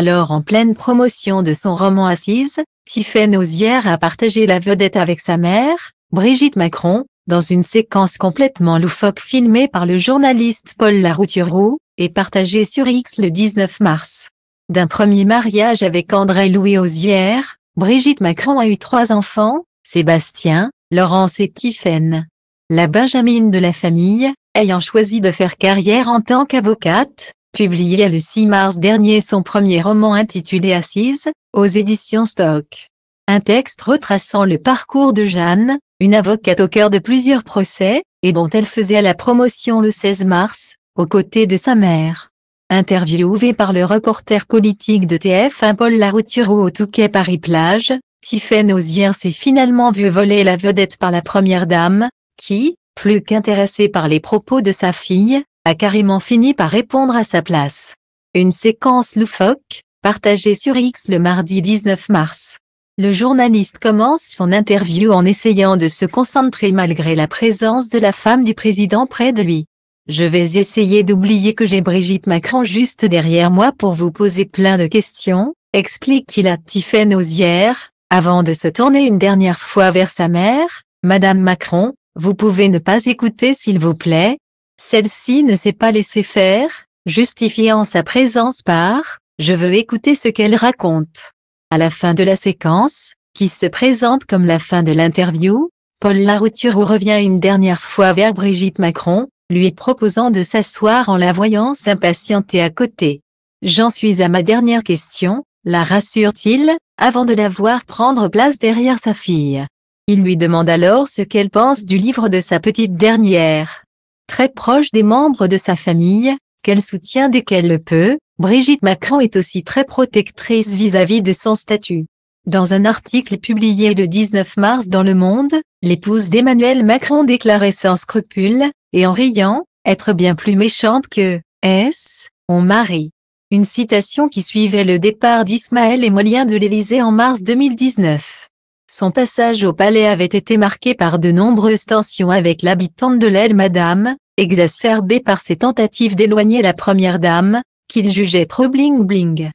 Alors en pleine promotion de son roman Assise, Tiffaine Osière a partagé la vedette avec sa mère, Brigitte Macron, dans une séquence complètement loufoque filmée par le journaliste Paul Laroutureau, et partagée sur X le 19 mars. D'un premier mariage avec André-Louis Ozière, Brigitte Macron a eu trois enfants, Sébastien, Laurence et Tiffaine. La benjamine de la famille, ayant choisi de faire carrière en tant qu'avocate, Publié le 6 mars dernier son premier roman intitulé Assise, aux éditions Stock. Un texte retraçant le parcours de Jeanne, une avocate au cœur de plusieurs procès, et dont elle faisait la promotion le 16 mars, aux côtés de sa mère. Interviewée par le reporter politique de TF1 Paul Laroutureau au Touquet Paris-Plage, Tiffaine Osier s'est finalement vue voler la vedette par la première dame, qui, plus qu'intéressée par les propos de sa fille, a carrément fini par répondre à sa place. Une séquence loufoque, partagée sur X le mardi 19 mars. Le journaliste commence son interview en essayant de se concentrer malgré la présence de la femme du président près de lui. Je vais essayer d'oublier que j'ai Brigitte Macron juste derrière moi pour vous poser plein de questions, explique-t-il à Tiffany Ozière, avant de se tourner une dernière fois vers sa mère, Madame Macron, vous pouvez ne pas écouter s'il vous plaît, celle-ci ne s'est pas laissée faire, justifiant sa présence par « je veux écouter ce qu'elle raconte ». À la fin de la séquence, qui se présente comme la fin de l'interview, Paul Larouturou revient une dernière fois vers Brigitte Macron, lui proposant de s'asseoir en la voyant s'impatienter à côté. J'en suis à ma dernière question, la rassure-t-il, avant de la voir prendre place derrière sa fille. Il lui demande alors ce qu'elle pense du livre de sa petite dernière très proche des membres de sa famille, qu'elle soutient dès qu'elle le peut, Brigitte Macron est aussi très protectrice vis-à-vis de son statut. Dans un article publié le 19 mars dans Le Monde, l'épouse d'Emmanuel Macron déclarait sans scrupule, et en riant, être bien plus méchante que est-ce, on marie. Une citation qui suivait le départ d'Ismaël et Molien de l'Élysée en mars 2019. Son passage au palais avait été marqué par de nombreuses tensions avec l'habitante de l'aile Madame, exacerbé par ses tentatives d'éloigner la première dame, qu'il jugeait trop bling-bling.